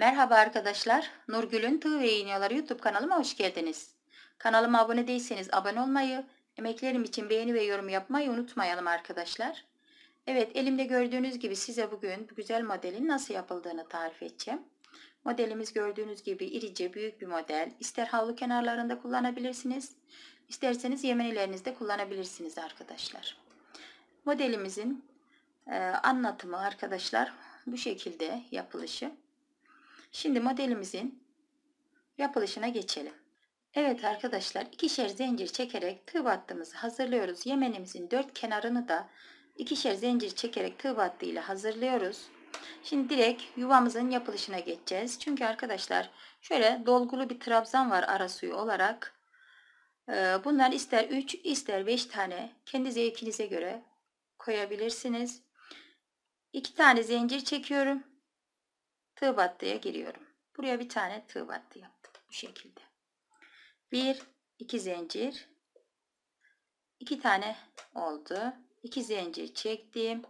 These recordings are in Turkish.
Merhaba arkadaşlar, Nurgül'ün Tığ ve Yayınyaları YouTube kanalıma hoş geldiniz. Kanalıma abone değilseniz abone olmayı, emeklerim için beğeni ve yorum yapmayı unutmayalım arkadaşlar. Evet, elimde gördüğünüz gibi size bugün bu güzel modelin nasıl yapıldığını tarif edeceğim. Modelimiz gördüğünüz gibi irice büyük bir model. İster havlu kenarlarında kullanabilirsiniz, isterseniz yemenilerinizde kullanabilirsiniz arkadaşlar. Modelimizin anlatımı arkadaşlar bu şekilde yapılışı. Şimdi modelimizin yapılışına geçelim. Evet arkadaşlar ikişer zincir çekerek tığ battığımızı hazırlıyoruz. Yemenimizin dört kenarını da ikişer zincir çekerek tığ battığıyla hazırlıyoruz. Şimdi direkt yuvamızın yapılışına geçeceğiz. Çünkü arkadaşlar şöyle dolgulu bir trabzan var ara suyu olarak. Ee, bunlar ister 3 ister 5 tane kendi zevkinize göre koyabilirsiniz. 2 tane zincir çekiyorum tığ battıya giriyorum. Buraya bir tane tığ battı yaptım. Bu şekilde. 1, 2 zincir. 2 tane oldu. 2 zincir çektim.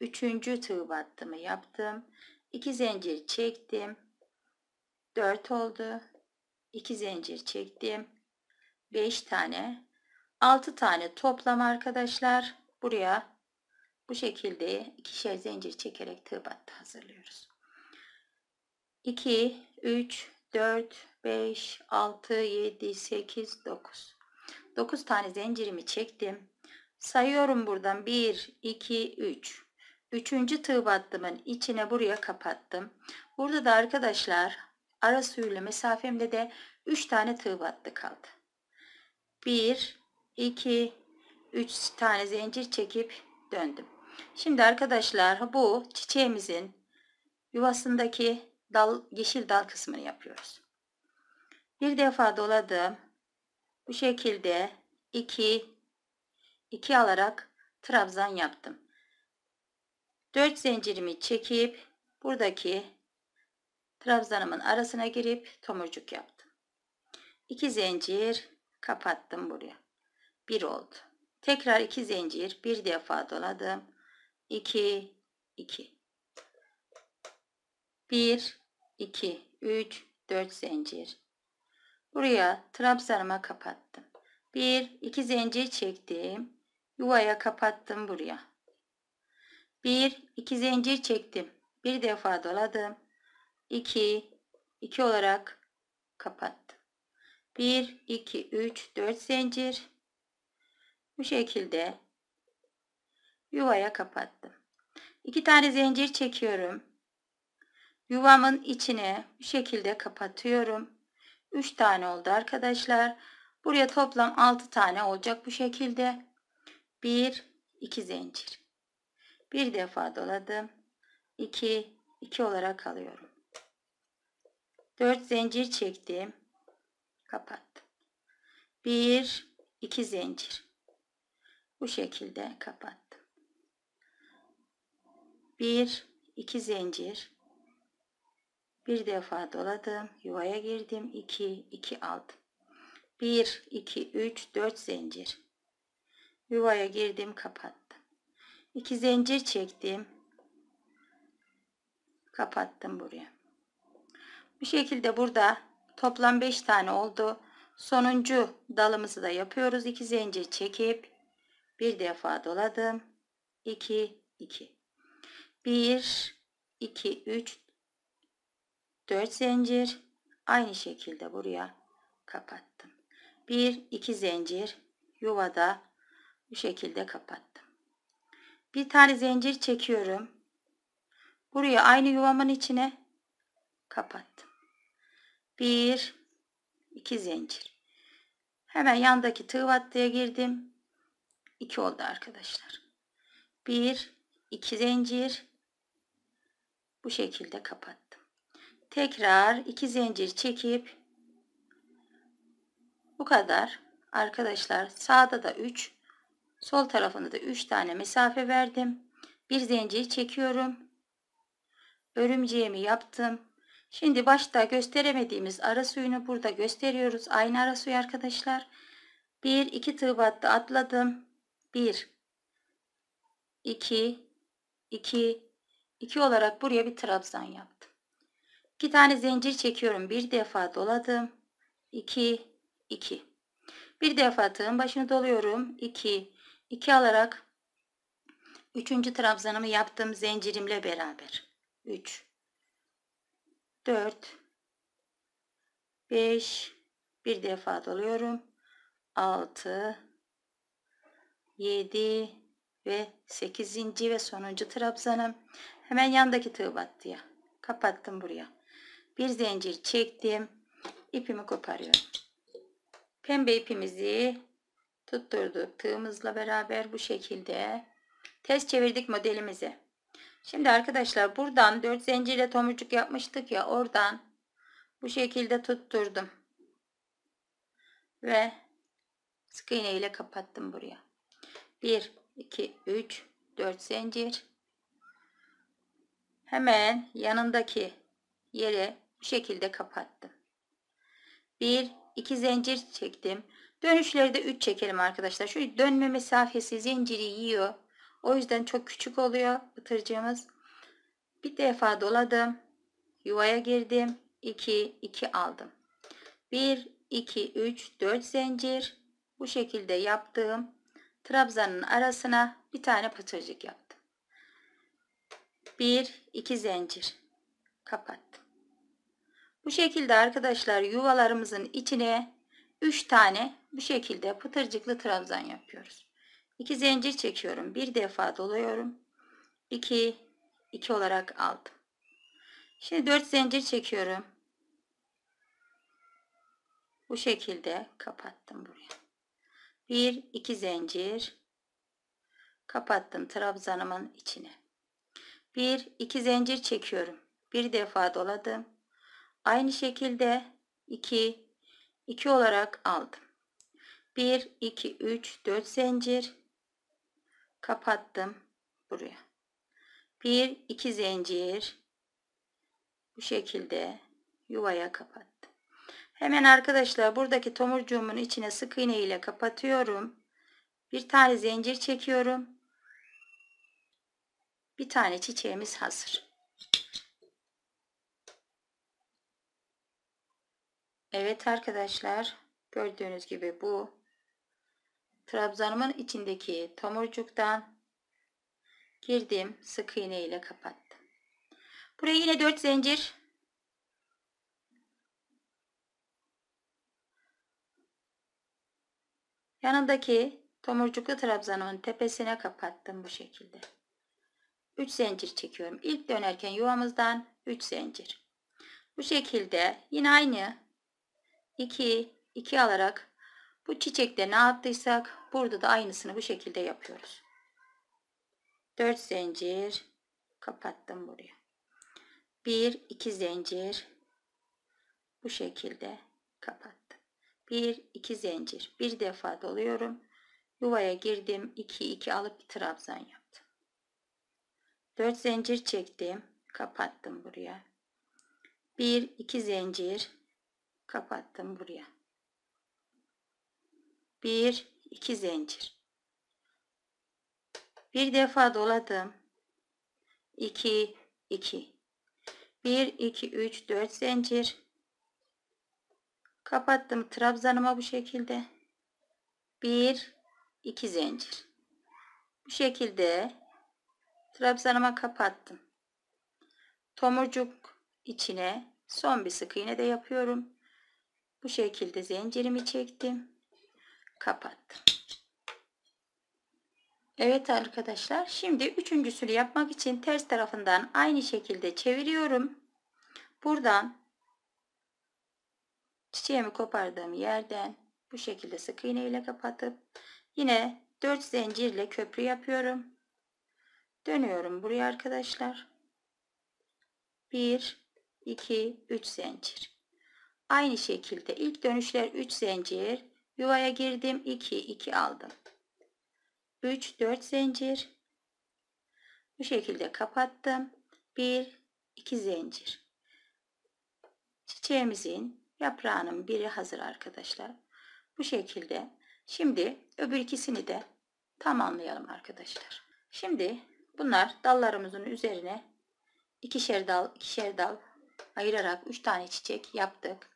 3. tığ battımı yaptım. 2 zincir çektim. 4 oldu. 2 zincir çektim. 5 tane. 6 tane toplam arkadaşlar. Buraya bu şekilde ikişer zincir çekerek tığ battı hazırlıyoruz. 2, 3, 4, 5, 6, 7, 8, 9. 9 tane zincirimi çektim. Sayıyorum buradan 1, 2, 3. Üçüncü tığ battımın içine buraya kapattım. Burada da arkadaşlar ara suyuyla mesafemde de 3 tane tığ battı kaldı. 1, 2, 3 tane zincir çekip döndüm. Şimdi arkadaşlar bu çiçeğimizin yuvasındaki dal, yeşil dal kısmını yapıyoruz. Bir defa doladım. Bu şekilde 2 2 alarak trabzan yaptım. 4 zincirimi çekip buradaki trabzanımın arasına girip tomurcuk yaptım. 2 zincir kapattım buraya. 1 oldu. Tekrar 2 zincir bir defa doladım. 2 2 1 2, 3, 4 zincir. Buraya trabzanıma kapattım. 1, 2 zincir çektim. Yuvaya kapattım buraya. 1, 2 zincir çektim. Bir defa doladım. 2, 2 olarak kapattım. 1, 2, 3, 4 zincir. Bu şekilde yuvaya kapattım. 2 tane zincir çekiyorum. Yuvamın içine bu şekilde kapatıyorum. 3 tane oldu arkadaşlar. Buraya toplam 6 tane olacak bu şekilde. 1 2 zincir. Bir defa doladım. 2 2 olarak alıyorum. 4 zincir çektim. Kapattım. 1 2 zincir. Bu şekilde kapattım. 1 2 zincir bir defa doladım yuvaya girdim 2 2 aldım. 1 2 3 4 zincir yuvaya girdim kapattım 2 zincir çektim kapattım buraya bu şekilde burada toplam 5 tane oldu sonuncu dalımızı da yapıyoruz 2 zincir çekip bir defa doladım 2 2 1 2 3 4 zincir aynı şekilde buraya kapattım. 1 2 zincir yuvada bu şekilde kapattım. Bir tane zincir çekiyorum. Buraya aynı yuvamın içine kapattım. 1 2 zincir. Hemen yandaki tığ vattıya girdim. 2 oldu arkadaşlar. 1 2 zincir bu şekilde kapattım tekrar iki zincir çekip bu kadar arkadaşlar sağda da 3 sol tarafında da 3 tane mesafe verdim bir zincir çekiyorum örümceğimi yaptım şimdi başta gösteremediğimiz ara suyunu burada gösteriyoruz aynı ara suyu arkadaşlar 1 2 tığ battı atladım 1 2 2 2 olarak buraya bir trabzan yaptım 2 tane zincir çekiyorum. Bir defa doladım. 2 2. Bir defa tığın başını doluyorum. 2 2 alarak 3. trabzanımı yaptığım zincirimle beraber. 3 4 5 bir defa doluyorum. 6 7 ve 8. ve sonuncu trabzanım. Hemen yandaki tığ battıya kapattım buraya bir zincir çektim. ipimi koparıyorum. Pembe ipimizi tutturduk. Tığımızla beraber bu şekilde ters çevirdik modelimizi. Şimdi arkadaşlar buradan 4 zincirle tomurcuk yapmıştık ya oradan bu şekilde tutturdum. Ve sık iğne ile kapattım buraya. 1 2 3 4 zincir. Hemen yanındaki yere bu şekilde kapattım. 1, 2 zincir çektim. Dönüşleri de 3 çekelim arkadaşlar. Şu dönme mesafesi zinciri yiyor. O yüzden çok küçük oluyor bıtırcığımız. Bir defa doladım. Yuvaya girdim. 2, 2 aldım. 1, 2, 3, 4 zincir. Bu şekilde yaptığım trabzanın arasına bir tane pıtırcık yaptım. 1, 2 zincir. Kapattım. Bu şekilde arkadaşlar yuvalarımızın içine 3 tane bu şekilde pıtırcıklı trabzan yapıyoruz. 2 zincir çekiyorum. Bir defa doluyorum. 2 2 olarak aldım. Şimdi 4 zincir çekiyorum. Bu şekilde kapattım buraya. 1 2 zincir kapattım trabzanımın içine. 1 2 zincir çekiyorum. Bir defa doladım. Aynı şekilde 2, 2 olarak aldım. 1, 2, 3, 4 zincir. Kapattım buraya. 1, 2 zincir. Bu şekilde yuvaya kapattım. Hemen arkadaşlar buradaki tomurcuğumun içine sık iğne ile kapatıyorum. Bir tane zincir çekiyorum. Bir tane çiçeğimiz hazır. Evet arkadaşlar gördüğünüz gibi bu trabzanımın içindeki tomurcuktan girdim sık iğne ile kapattım. Buraya yine 4 zincir yanındaki tomurcuklu trabzanımın tepesine kapattım bu şekilde. 3 zincir çekiyorum. İlk dönerken yuvamızdan 3 zincir. Bu şekilde yine aynı 2, 2 alarak bu çiçekte ne yaptıysak burada da aynısını bu şekilde yapıyoruz. 4 zincir kapattım buraya. 1, 2 zincir bu şekilde kapattım. 1, 2 zincir bir defa doluyorum. Yuvaya girdim 2, 2 alıp bir trabzan yaptım. 4 zincir çektim kapattım buraya. 1, 2 zincir kapattım buraya. Bir, iki zincir. Bir defa doladım. 2 2 1 2 3 4 zincir. Kapattım trabzanıma bu şekilde. 1 2 zincir. Bu şekilde trabzanıma kapattım. Tomurcuk içine son bir sık iğne de yapıyorum. Bu şekilde zincirimi çektim. Kapattım. Evet arkadaşlar şimdi üçüncüsünü yapmak için ters tarafından aynı şekilde çeviriyorum. Buradan çiçeğimi kopardığım yerden bu şekilde sık iğne ile kapatıp yine 4 zincirle köprü yapıyorum. Dönüyorum buraya arkadaşlar. 1 2 3 zincir. Aynı şekilde ilk dönüşler 3 zincir. Yuvaya girdim 2 2 aldım. 3 4 zincir. Bu şekilde kapattım. 1 2 zincir. Çiçeğimizin yaprağının biri hazır arkadaşlar. Bu şekilde. Şimdi öbür ikisini de tamamlayalım arkadaşlar. Şimdi bunlar dallarımızın üzerine ikişer dal ikişer dal ayırarak 3 tane çiçek yaptık.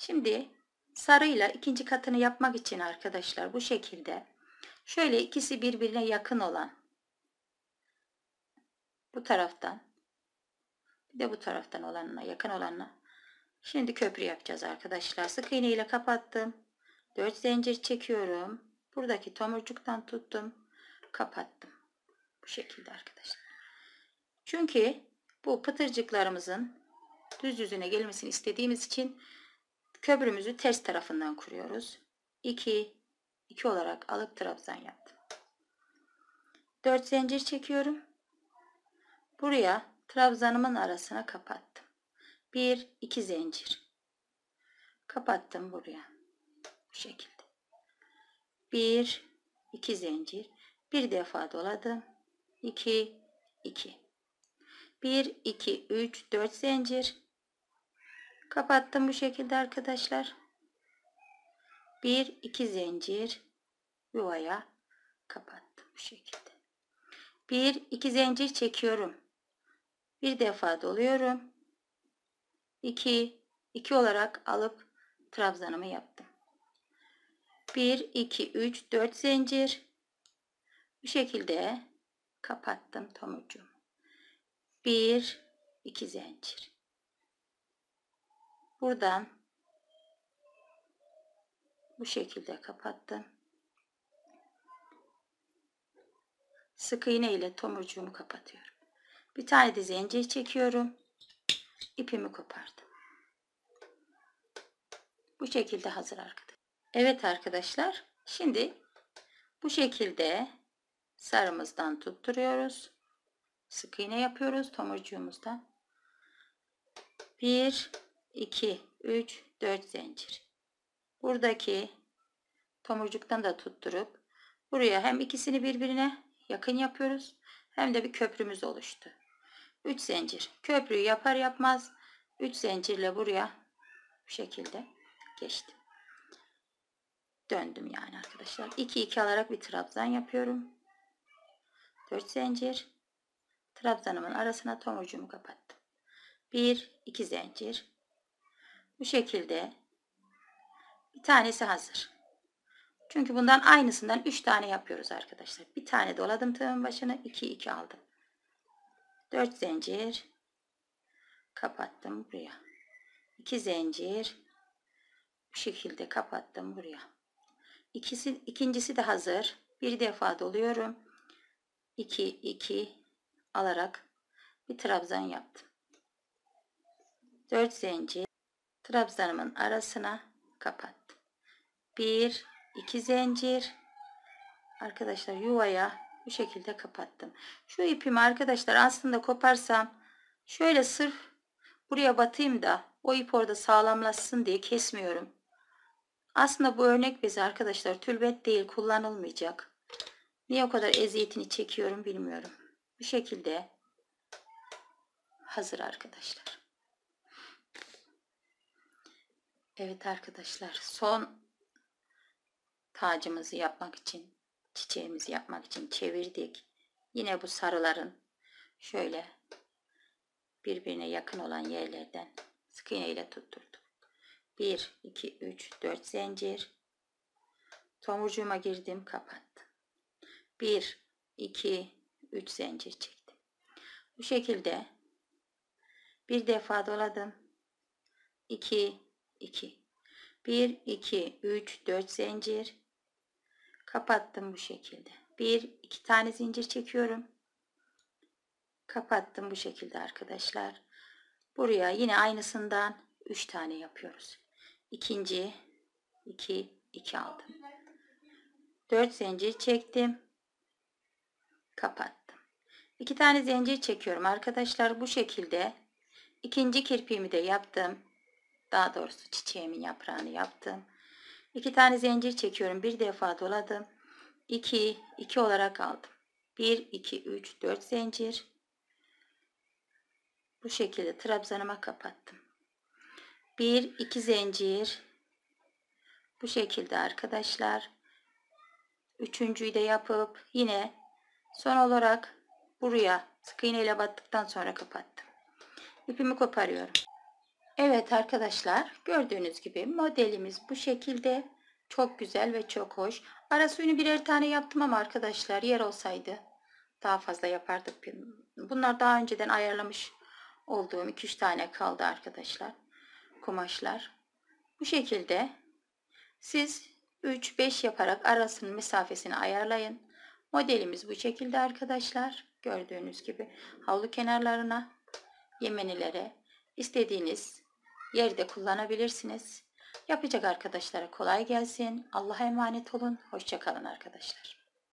Şimdi sarıyla ikinci katını yapmak için arkadaşlar bu şekilde şöyle ikisi birbirine yakın olan bu taraftan bir de bu taraftan olanına yakın olanına şimdi köprü yapacağız arkadaşlar. Sık iğne ile kapattım. 4 zincir çekiyorum. Buradaki tomurcuktan tuttum. Kapattım. Bu şekilde arkadaşlar. Çünkü bu pıtırcıklarımızın düz yüzüne gelmesini istediğimiz için Köprümüzü ters tarafından kuruyoruz. 2 2 olarak alıp trabzan yaptım. 4 zincir çekiyorum. Buraya trabzanımın arasına kapattım. 1 2 zincir. Kapattım buraya. Bu şekilde. 1 2 zincir. Bir defa doladım. 2 2 1 2 3 4 zincir. Kapattım bu şekilde arkadaşlar. 1 2 zincir yuvaya kapattım bu şekilde. 1 2 zincir çekiyorum. Bir defa doluyorum. 2 2 olarak alıp trabzanımı yaptım. 1 2 3 4 zincir bu şekilde kapattım tomurcuğumu. 1 2 zincir buradan bu şekilde kapattım. Sık iğne ile tomurcuğumu kapatıyorum. Bir tane de zincir çekiyorum. İpimi kopardım. Bu şekilde hazır arkadaşlar. Evet arkadaşlar. Şimdi bu şekilde sarımızdan tutturuyoruz. Sık iğne yapıyoruz tomurcuğumuzdan. 1 2, 3, 4 zincir. Buradaki tomurcuktan da tutturup buraya hem ikisini birbirine yakın yapıyoruz hem de bir köprümüz oluştu. 3 zincir. Köprüyü yapar yapmaz 3 zincirle buraya bu şekilde geçtim. Döndüm yani arkadaşlar. 2 2 alarak bir trabzan yapıyorum. 4 zincir. Trabzanımın arasına tomurcuğumu kapattım. 1 2 zincir. Bu şekilde bir tanesi hazır. Çünkü bundan aynısından 3 tane yapıyoruz arkadaşlar. Bir tane doladım tığımın başına 2 2 aldım. 4 zincir kapattım buraya. 2 zincir bu şekilde kapattım buraya. İkisi ikincisi de hazır. Bir defa doluyorum. 2 2 alarak bir trabzan yaptım. 4 zincir trabzanımın arasına kapattım. Bir, iki zincir arkadaşlar yuvaya bu şekilde kapattım. Şu ipimi arkadaşlar aslında koparsam şöyle sırf buraya batayım da o ip orada sağlamlaşsın diye kesmiyorum. Aslında bu örnek bezi arkadaşlar tülbet değil kullanılmayacak. Niye o kadar eziyetini çekiyorum bilmiyorum. Bu şekilde hazır arkadaşlar. Evet arkadaşlar son tacımızı yapmak için çiçeğimizi yapmak için çevirdik. Yine bu sarıların şöyle birbirine yakın olan yerlerden sık iğne ile tutturduk. 1, 2, 3, 4 zincir. Tomurcuğuma girdim kapattım. 1, 2, 3 zincir çektim. Bu şekilde bir defa doladım. 2, 2 1 2 3 4 zincir kapattım bu şekilde 1 2 tane zincir çekiyorum kapattım bu şekilde arkadaşlar buraya yine aynısından 3 tane yapıyoruz ikinci 2 2 aldım 4 zincir çektim kapattım 2 tane zincir çekiyorum arkadaşlar bu şekilde ikinci kirpiğimi de yaptım daha doğrusu çiçeğimin yaprağını yaptım. İki tane zincir çekiyorum. Bir defa doladım. 2 2 olarak aldım. 1 2 3 4 zincir. Bu şekilde trabzanıma kapattım. 1 2 zincir. Bu şekilde arkadaşlar. Üçüncüyü de yapıp yine son olarak buraya sık iğneyle battıktan sonra kapattım. İpimi koparıyorum. Evet arkadaşlar gördüğünüz gibi modelimiz bu şekilde. Çok güzel ve çok hoş. Ara suyunu birer tane yaptım ama arkadaşlar yer olsaydı daha fazla yapardık. Bunlar daha önceden ayarlamış olduğum 2-3 tane kaldı arkadaşlar. Kumaşlar. Bu şekilde siz 3-5 yaparak arasının mesafesini ayarlayın. Modelimiz bu şekilde arkadaşlar. Gördüğünüz gibi havlu kenarlarına, yemenilere istediğiniz yeri de kullanabilirsiniz. Yapacak arkadaşlara kolay gelsin. Allah'a emanet olun. Hoşçakalın arkadaşlar.